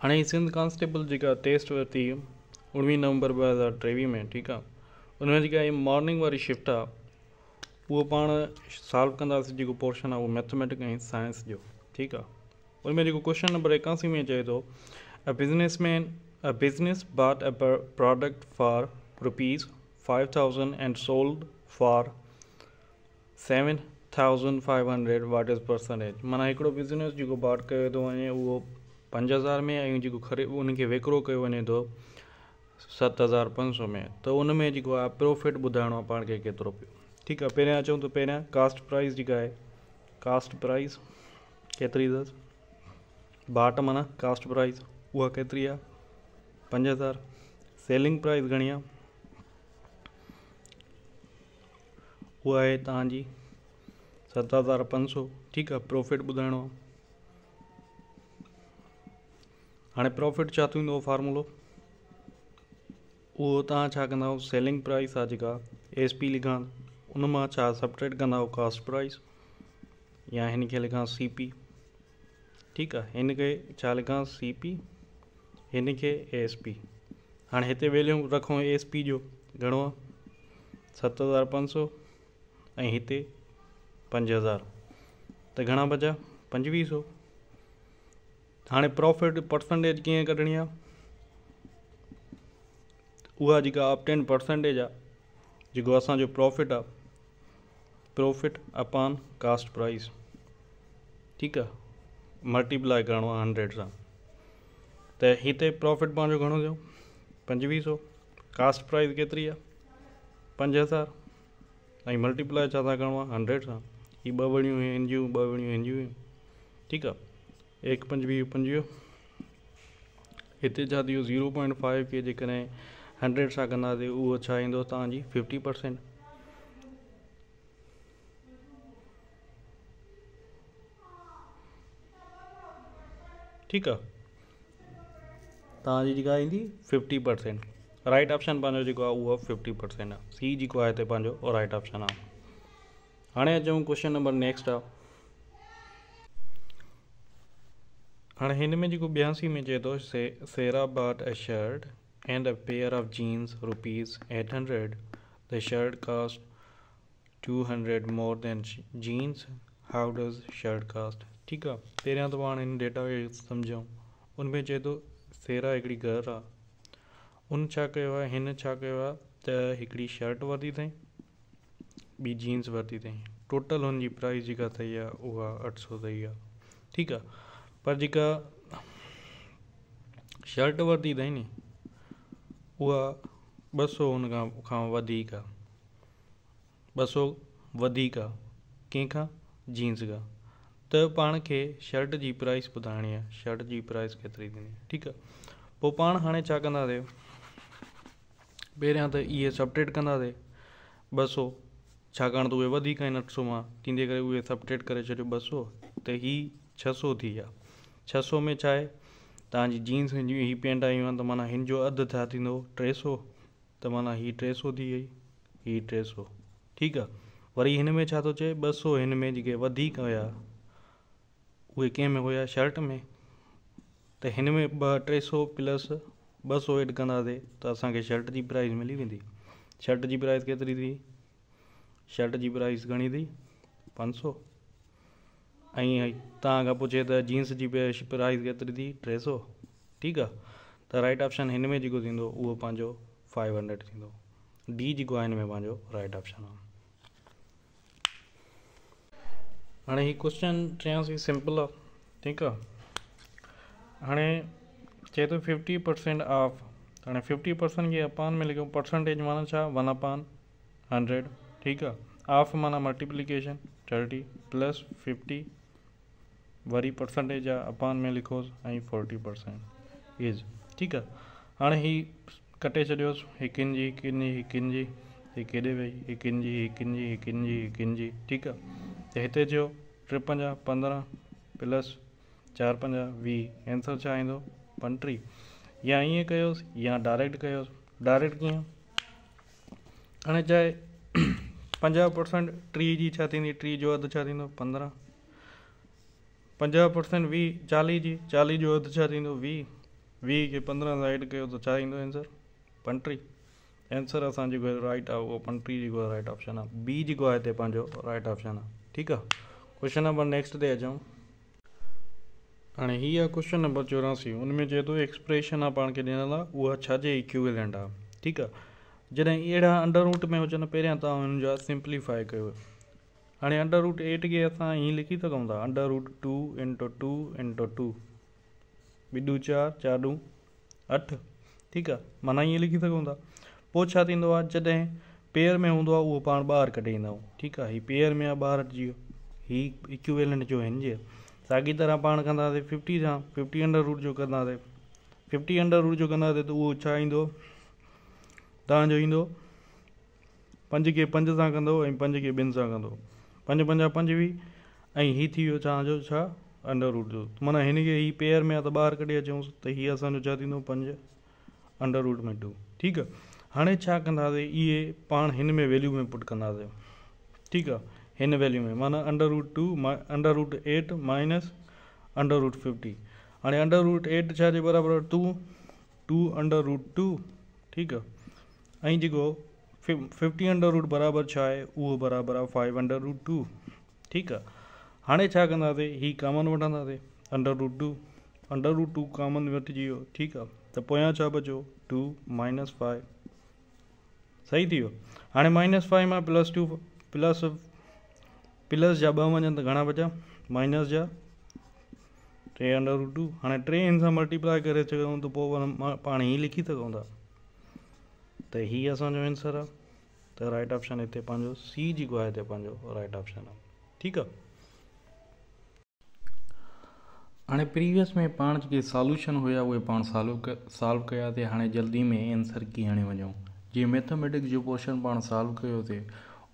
हाणे हीअ सिंध कॉन्स्टेबल जेका टेस्ट वरिती उणिवीह नवंबर ॿ हज़ार टेवीह में ठीकु आहे उनमें में जेका मॉर्निंग मोर्निंग वारी शिफ्ट आहे उहो पाण सोल्व कंदासीं जेको पोर्शन आहे उहो मेथमैटिक ऐं साइंस जो ठीकु आहे उनमें में जेको कोशन नंबर एकासी में चए थो अ businessman a business bought a product for rupees five thousand and sold for seven thousand five hundred what is percentage माना हिकिड़ो बिज़नेस जेको बाट कयो थो वञे उहो पंज हज़ार में ऐं जेको ख़री उनखे विकिरो कयो वञे थो सत हज़ार पंज सौ में त उन में जेको आहे प्रोफिट ॿुधाइणो आहे पाण खे केतिरो पियो ठीकु आहे पहिरियां अचूं त पहिरियां कास्ट प्राइस जेका आहे कास्ट प्राइस केतिरी अथसि बाट माना कास्ट प्राइस उहा केतिरी आहे पंज हज़ार सेलिंग प्राइस घणी आहे उहा आहे तव्हांजी सत हज़ार पंज सौ ठीकु आहे प्रोफिट ॿुधाइणो आहे हाणे प्रॉफिट छा थींदो फॉर्मुलो उहो तव्हां छा कंदा सेलिंग प्राइज़ आहे जेका एसपी लिखां उन मां छा सपट्रेड कंदा कास्ट प्राइज़ या हिन खे सी पी ठीकु आहे हिन खे छा लिखां सीपी हिन खे एस पी हाणे हिते वैल्यू रखो एस पी जो घणो आहे सत हज़ार पंज सौ ऐं हिते पंज हज़ार त घणा बजा पंजवीह सौ हाणे प्रॉफिट परसेंटेज कीअं कढणी आहे उहा जेका percentage टेन परसेंटेज आहे जेको असांजो प्रॉफिट आहे प्रॉफिट अपॉन कास्ट प्राइस ठीकु आहे मल्टीप्लाइ करिणो आहे हंड्रेड सां त हिते प्रॉफिट पंहिंजो घणो थियो पंजवीह सौ कास्ट प्राइस केतिरी आहे पंज हज़ार ऐं मल्टीप्लाए छा था करिणो आहे हंड्रेड सां हीअ ॿ वणियूं इंजूं ॿ वणियूं एक पंजवीह पंजवीह हिते ज़ीरो पॉइंट फाइव खे जैसे हंड्रेड सा कंदासीं उहो छा ईंदो फिफ्टी परसेंट ठीक आहे तव्हांजी जेका फिफ्टी परसेंट राइट ऑप्शन पंहिंजो जेको फिफ्टी परसेंट सी जेको आहे हिते राइट ऑप्शन हाँ हाणे क्वेश्चन नंबर नेक्स्ट आहे અને હન મે જો 82 મે જે દોષ સે શેરા bought a shirt and a pair of jeans rupees 800 the shirt cost 200 more than jeans how does shirt cost ઠીક આ પેર્યા તો વાન ઇન ડેટા સમજાવ ઉન મે જે દો શેરા એકડી ઘર આ ઉન છા કયો હન છા કયો ત એકડી શર્ટ વર્તી થે બી જીન્સ વર્તી થે ટોટલ ઓન જી પ્રાઈસ જી કા થિયા ઓ 800 દઈ આ ઠીક આ पर जिका शर्ट वरिती अथई नी वो ॿ सौ हुन खां खां वधीक आहे ॿ सौ वधीक आहे कंहिंखां जींस खां त पाण खे शर्ट जी प्राइस ॿुधाइणी आहे शर्ट जी प्राइस केतिरी थींदी ठीकु आहे पोइ पाण हाणे छा कंदासीं पहिरियां त इहे सबट्रेट कंदासीं ॿ सौ छाकाणि त उहे वधीक आहिनि अठ सौ मां तंहिंजे करे उहे सबट्रेट करे छॾियो ॿ सौ त हीउ छह सौ थी विया छह सौ में छा आहे तव्हांजी जी हीअ पेंट आयूं आहिनि त माना हिन जो अधु छा थींदो टे सौ त माना हीअ टे सौ थी वई हीअ टे सौ ठीकु आहे वरी हिन में छा थो चए ॿ सौ हिन में जेके वधीक हुया उहे कंहिंमें हुया शर्ट में त हिन में ॿ टे सौ प्लस ॿ सौ एड कंदासीं त असांखे शर्ट जी प्राइस मिली वेंदी शर्ट जी प्राइस केतिरी थी शर्ट जी प्राइस घणी थी पंज सौ ऐं तव्हां खां पुछे त जींस जी प्राइ प्राइस केतिरी थी टे सौ ठीकु आहे त राइट ऑप्शन हिन में जेको थींदो उहो पंहिंजो फाइव हंड्रेड थींदो डी जेको आहे हिन में पंहिंजो राइट ऑप्शन आहे हाणे हीउ क्वेशन चयासी सिंपल आहे ठीकु आहे हाणे चए थो फिफ्टी परसेंट ऑफ हाणे फिफ्टी परसेंट खे अपान में लिखियो परसेंटेज माना छा वन अपान हंड्रेड ठीकु आहे ऑफ माना मल्टीप्लीकेशन थर्टी प्लस फिफ्टी वरी परसेंटेज अपान में लिखो आई फोर्टी परसेंट इज ठीक है हाँ हि कटे छोस एक जी हिकिनि जी हिकिनि एक हीअ केॾे वई हिकिनि जी हिकिनि जी जी जी ठीकु आहे त हिते थियो पंद्रहं प्लस चारि पंजाह वीह एंसर छा ईंदो पंटीह या ईअं कयोसि या डायरेक्ट कयोसि डायरेक्ट कीअं हाणे चाहे पंजाह परसेंट टीह जी छा थींदी टीह जो अधु छा थींदो पंद्रहं पंजाह परसेंट वीह चालीह जी चालीह जो अधु छा थींदो वीह वीह खे पंद्रहं सां एड कयो त छा ईंदो आंसर पंटीह आंसर असां जेको राइट आहे उहो पंटीह जेको आहे राइट ऑप्शन आहे बी जेको आहे हिते पंहिंजो राइट ऑप्शन आहे ठीकु आहे क्वेश्चन नंबर नेक्स्ट ते अचूं हाणे हीअ आहे क्वेश्चन नंबर चोरासी हुन में चए थो एक्सप्रेशन आहे पाण खे ॾिनल आहे उहा छाजे इक्विलेंट आहे ठीकु आहे जॾहिं अहिड़ा अंडर रूट में हुजनि पहिरियां तव्हां हुननि जा सिम्पलीफाए कयो हाणे अंडर रूट एट खे असां हीअं लिखी सघूं था under root two into two into two ॿूं चार चारू अठ ठीकु आहे माना ईअं लिखी सघूं था पोइ छा थींदो आहे जॾहिं पेअर में हूंदो आहे उहो पाण ॿाहिरि कढाईंदा ठीकु आहे हीअ पेअर में आहे ॿाहिरि हटजी वियो हीअ इक्वेलेंट जो हिन जीअं साॻी तरह पाण कंदासीं फिफ्टी सां फिफ्टी अंडर रूट जो कंदासीं फिफ्टी अंडर रूट जो कंदासीं त उहो छा ईंदो तव्हांजो ईंदो पंज खे पंज सां कंदो ऐं पंज खे ॿिनि सां कंदो पंजा पंजवीह ए हीउ थी वियो अंडर रूट जो माना हिन खे पेयर में त बहर कढी अचूंसि तो हीअ असो पंज अंडर रूट में टू ठीक आहे हाणे छा कंदासीं इहे में वैल्यू में पुट कंदासीं ठीकु आहे हिन वैल्यू में माना under root two under root eight minus under root fifty हाँ अंडर रूट एट छाजे बराबर two two under root two ठीक है ऐं फिफ्टी अंडर रूट बराबरि छा आहे उहो बराबरि आहे फाइव अंडर रूट टू ठीकु आहे हाणे छा कंदासीं हीउ कॉमन वठंदासीं under root two under root two common वठिजी वियो ठीकु आहे त पोयां छा बचो टू माइनस फाइव सही थी वियो हाणे माइनस फाइव मां प्लस टू प्लस प्लस जा ॿ वञनि त घणा बचा माइनस जा टे अंडर रूट टू हाणे टे हिन सां मल्टीप्लाई करे सघूं त पोइ पाण ई लिखी सघूं था तो हीअ असो एंसर आ त राइट ऑप्शन हिते सी जेको आहे हिते राइट ऑप्शन आहे ठीकु आहे प्रीवियस में पाण जेके सॉल्यूशन हुआ उ पा सॉल्व क सॉल्व कयासीं हाणे जल्दी में एंसर कीअं हणी वञूं जो मैथमेटिक्स जो पोर्शन पा सॉल्व किया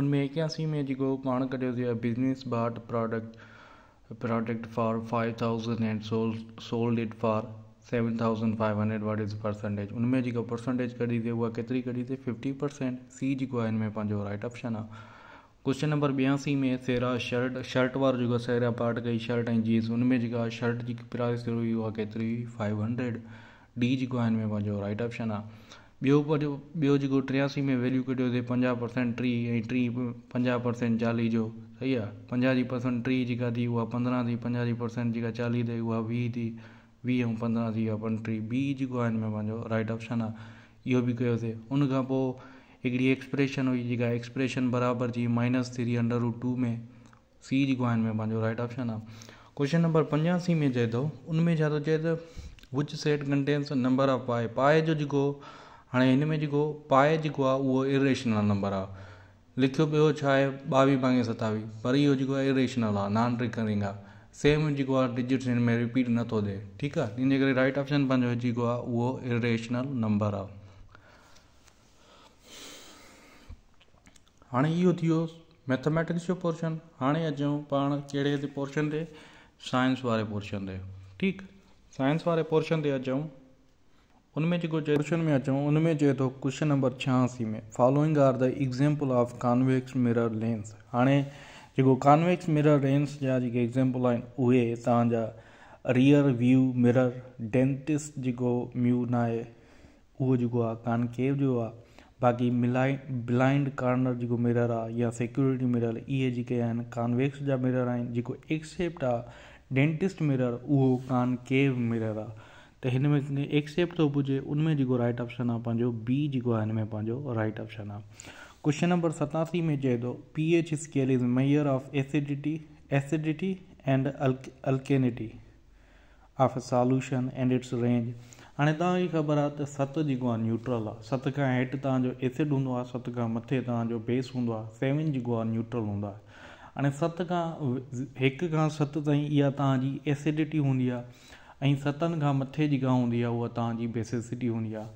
उनमें एकासी में जो पा कढियोसीं business bought product product for five thousand and sold sold it for seven thousand five hundred what is percentage उनमें जो को परसेंटेज कढी थी उहा केतिरी कढी थी फिफ्टी परसेंट सी जो है इनमें में राइट ऑप्शन आहे क्वेश्चन नंबर बयासी में सेरा शर्ट शर्ट वारो जो सेरा पार्ट कई शर्ट ऐं जींस उनमें जो शर्ट की प्राइस हुई उहा केतिरी फाइव हंड्रेड डी जो है हिन में राइट ऑप्शन आहे बो जो टियासी में वैल्यू कढियो अथई पंजाह परसेंट टी ऐं टी पंजा परसेंट चाली जो सही है पंजाह जी परसेंट टी जी थी उहा पंद्रहं थी पंजा जी परसेंट जेका चालीह थी उहा वी थी वीह ऐं पंद्रहं थी विया पंटीह बी जेको आहे हिन में पंहिंजो राइट ऑप्शन आहे इहो बि कयोसीं खां पोइ हिकिड़ी एक्सप्रेशन हुई जेका एक्सप्रेशन बराबरि जी माइनस थ्री अंडर वू टू में सी जेको आहे हिन में पंहिंजो राइट ऑप्शन आहे कोशन नंबर पंजासी में चए थो उन में छा थो चए त विच सेट कंटेंस नंबर ऑफ पाए पाए जो जेको हाणे हिन में जेको पाए जेको आहे उहो इरेशनल नंबर आहे लिखियो पियो छा आहे ॿावीह ॿावीह सतावीह पर इहो जेको आहे इरेशनल आहे नॉन रिकरिंग आहे सेम जेको डिजिट्स में रिपीट नथो ॾिए ठीकु आहे इन राइट ऑप्शन पंहिंजो जेको आहे इरेशनल नंबर आ हाँ यो थी वियो मैथमेटिक्स पोर्शन हाँ अचों पाण कहिड़े पोर्शन ते साइंस वारे पोर्शन ते ठीकु साइंस वारे पोर्शन ते अचूं उनमें जेको पोर्शन में अचों उनमें चए तो क्वेश्चन नंबर छियासी में following are the example of convex mirror lens हाँ जेको कॉन्वेक्स मिरर रेंस जा जेके एक्ज़ैम्पल आहिनि उहे तव्हांजा रियर व्यू मिरर डेंटिस्ट जेको म्यू न आहे उहो जेको आहे कॉनकेव जो आहे बाक़ी मिलाइ ब्लाइंड कॉर्नर जेको मिरर आहे या सिक्योरिटी मिरर इहे जेके आहिनि कॉनवेक्स जा मिरर आहिनि जेको एक्सेप्ट आहे डेंटिस्ट मिरर उहो कॉनकेव मिरर आहे त हिन में एक्सेप्ट थो पुजे उनमें जेको राइट ऑप्शन आहे पंहिंजो बी जेको आहे हिन में पंहिंजो राइट ऑप्शन आहे क्वेश्चन नंबर सतासी में चए थो P H scale is measure of acidity acidity and alkalinity of a solution and its range हाणे तव्हांखे ख़बर आहे त सत जेको आहे न्यूट्रल आहे सत खां हेठि तव्हांजो एसिड हूंदो आहे सत खां मथे तव्हांजो बेस हूंदो आहे सेवन जेको आहे न्यूट्रल हूंदो आहे हाणे सत खां हिकु खां सत ताईं इहा तव्हांजी एसिडिटी हूंदी आहे ऐं सतनि खां मथे जेका हूंदी आहे उहा तव्हांजी बेसिसिटी हूंदी आहे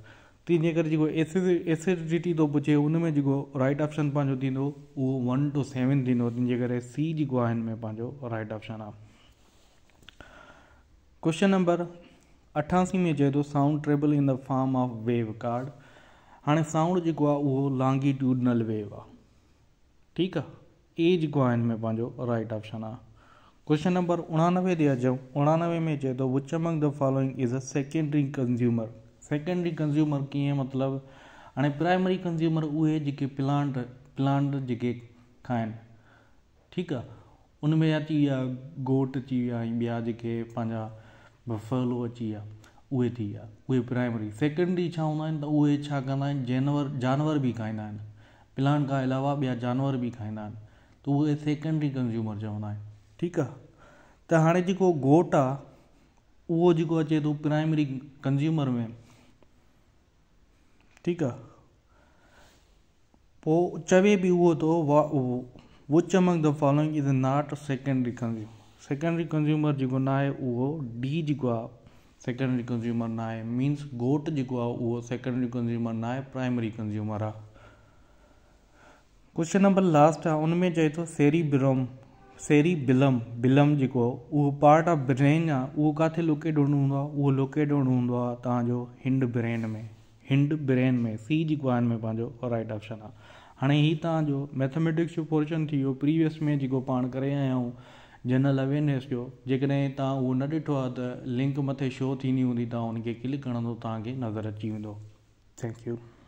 तंहिंजे जेकर जेको एसिस एसिडिटी थो पुछे हुन में जेको राइट ऑप्शन पंहिंजो थींदो उहो वन टू सेवन थींदो तंहिंजे करे सी जेको आहे हिन में पंहिंजो राइट ऑप्शन आहे क्वेश्चन नंबर अठासी में चए थो sound travel in the form of wave card हाणे साउंड जेको आहे उहो लांगीट्यूडनल वेव आहे ठीकु आहे ए जेको आहे हिन में पंहिंजो राइट ऑप्शन आहे क्वेश्चन नंबर उणानवे ते अचूं उणानवे में चए थो which among the following is a secondary consumer secondary consumer कीअं मतिलबु हाणे प्राइमरी कंज़्यूमर उहे जेके प्लांट प्लांट जेके खाइनि ठीकु आहे उनमें अची विया गोट अची विया ऐं ॿिया जेके पंहिंजा बफलो अची विया उहे थी विया उहे प्राइमरी सेकेंडरी छा हूंदा आहिनि त उहे छा कंदा आहिनि जानवर जानवर बि खाईंदा आहिनि प्लांट खां अलावा ॿिया जानवर बि खाईंदा आहिनि त उहे सेकेंडरी कंज़्यूमर चवंदा आहिनि ठीकु आहे त हाणे जेको गोट आहे उहो जेको अचे थो प्राइमरी कंज़्यूमर में ठीकु आहे पोइ चवे बि उहो थो वा उहो वो the following is not secondary consumer secondary consumer जेको न आहे उहो डी जेको आहे सेकेंडरी कंज़्यूमर न आहे मीन्स घोट जेको आहे उहो सेकेंडरी कंज़्यूमर न आहे प्राइमरी कंज़्यूमर आहे क्वेश्चन नंबर लास्ट आहे उन में चए थो सेरी सेरीबिलम सेरी बिलम बिलम जेको आहे उहो पार्ट ऑफ ब्रेन आहे उहो किथे लोकेट हूंदो आहे उहो लोकेट हूंदो आहे तव्हांजो हिंड ब्रेन में हिंड ब्रेन में सी जी आहे में पंहिंजो राइट ऑप्शन आहे हाणे ही तव्हांजो मैथमेटिक्स जो पोर्शन थी वियो प्रीवियस में जेको पाण करे जनरल अवेयरनेस जो जेकॾहिं तव्हां उहो न ॾिठो आहे त लिंक मथे शो थींदी हूंदी त हुनखे क्लिक करण तव्हांखे नज़र अची वेंदो थैंक्यू